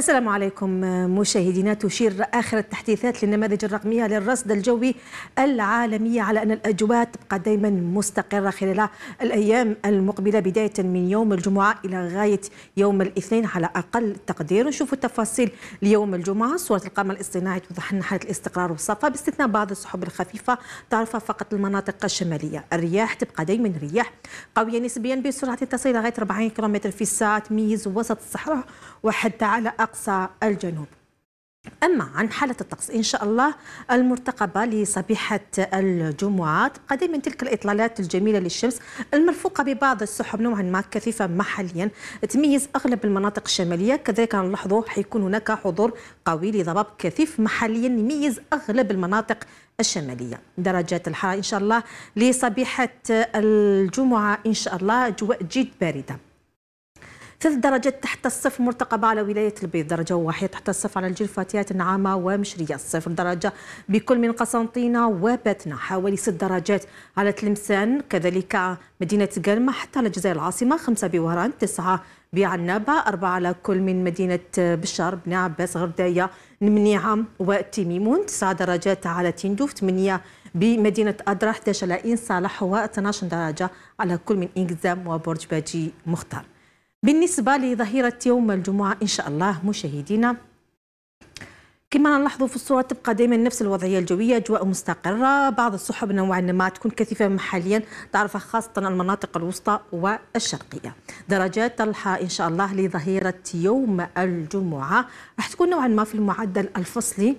السلام عليكم مشاهدينا تشير آخر التحديثات للنماذج الرقمية للرصد الجوي العالمية على أن الأجواء تبقى دائما مستقرة خلال الأيام المقبلة بداية من يوم الجمعة إلى غاية يوم الاثنين على أقل تقدير نشوف التفاصيل ليوم الجمعة صورة القمر الاصطناعي توضح لنا حالة الاستقرار والصفاء باستثناء بعض السحب الخفيفة تعرفها فقط المناطق الشمالية الرياح تبقى دائما رياح قوية نسبيا بسرعة تصل إلى غاية 40 كم في الساعة تميز وسط الصحراء وحتى على أقصى الجنوب أما عن حالة الطقس إن شاء الله المرتقبة لصبيحة الجمعة تبقى دائما تلك الإطلالات الجميلة للشمس المرفوقة ببعض السحب نوعا ما كثيفة محليا تميز أغلب المناطق الشمالية كذلك نلاحظوا حيكون هناك حضور قوي لضباب كثيف محليا يميز أغلب المناطق الشمالية درجات الحرارة إن شاء الله لصبيحة الجمعة إن شاء الله أجواء جد باردة ثلاث درجات تحت الصفر مرتقبة على ولاية البيض درجة واحدة تحت الصفر على الجلفاتيات فاتيات نعامة ومشرية صفر درجة بكل من قسنطينة وباتنا حوالي ست درجات على تلمسان كذلك مدينة قلمة حتى على الجزائر العاصمة خمسة بوهران تسعة بعنابة أربعة على كل من مدينة بشار بن عباس غرداية المنيعة وتيميمون تسعة درجات على تندوف ثمانية بمدينة أدرا 11 على إن صالح و 12 درجة على كل من إنجزام وبرج باجي مختار بالنسبة لظهيرة يوم الجمعة إن شاء الله مشاهدينا كما نلاحظوا في الصورة تبقى دائما نفس الوضعية الجوية أجواء مستقرة بعض السحب نوعا ما تكون كثيفة محليا تعرف خاصة المناطق الوسطى والشرقية درجات طلحة إن شاء الله لظهيرة يوم الجمعة راح تكون نوعا ما في المعدل الفصلي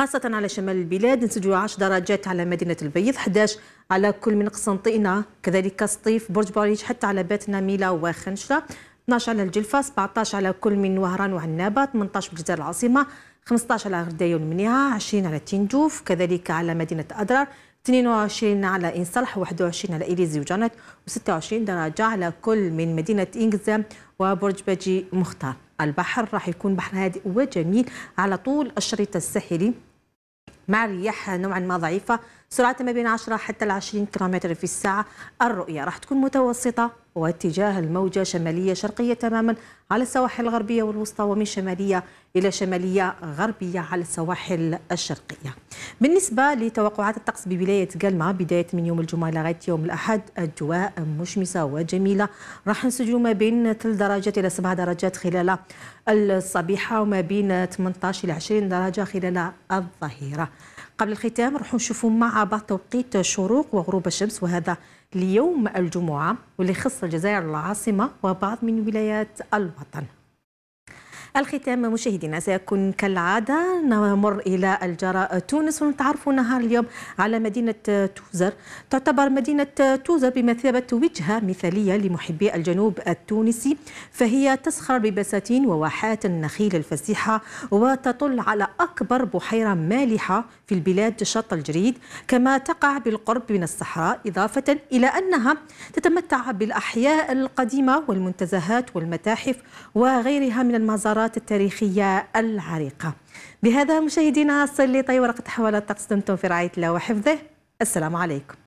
خاصة على شمال البلاد نسجل 10 درجات على مدينة البيض 11 على كل من قسنطينة كذلك سطيف برج باريج حتى على بات نميلة وخنشلة 12 على الجلفة 17 على كل من وهران وعنابة 18 بالجزائر العاصمة 15 على غردية والمنيعة 20 على تينجوف كذلك على مدينة أدرار 22 على إنصلح 21 على إليزي وجانت و26 درجة على كل من مدينة إنجزام وبرج باجي مختار البحر راح يكون بحر هادئ وجميل على طول الشريط الساحلي مع رياح نوعا ما ضعيفة سرعتها ما بين 10 حتى ل 20 كم في الساعة الرؤية راح تكون متوسطة واتجاه الموجة شمالية شرقية تماما على السواحل الغربية والوسطى ومن شمالية إلى شمالية غربية على السواحل الشرقية بالنسبة لتوقعات الطقس بولاية قلمة بداية من يوم الجمعة لغاية يوم الأحد أجواء مشمسة وجميلة راح نسجل ما بين 3 درجات إلى 7 درجات خلال الصبيحة وما بين 18 إلى 20 درجة خلال الظهيرة قبل الختام رح نشوفوا مع بعض توقيت شروق وغروب الشمس وهذا ليوم الجمعة واللي خص الجزائر العاصمة وبعض من ولايات الوطن الختام مشاهدينا سيكون كالعادة نمر إلى الجراء تونس ونتعرف نهار اليوم على مدينة توزر تعتبر مدينة توزر بمثابة وجهة مثالية لمحبي الجنوب التونسي فهي تسخر ببساتين وواحات النخيل الفسيحة وتطل على أكبر بحيرة مالحة في البلاد شط الجريد كما تقع بالقرب من الصحراء إضافة إلى أنها تتمتع بالأحياء القديمة والمنتزهات والمتاحف وغيرها من المزارات الخبرات التاريخية العريقة بهذا مشاهدينا صلي طيب ورقة حوالي تقصد في رعاية الله وحفظه السلام عليكم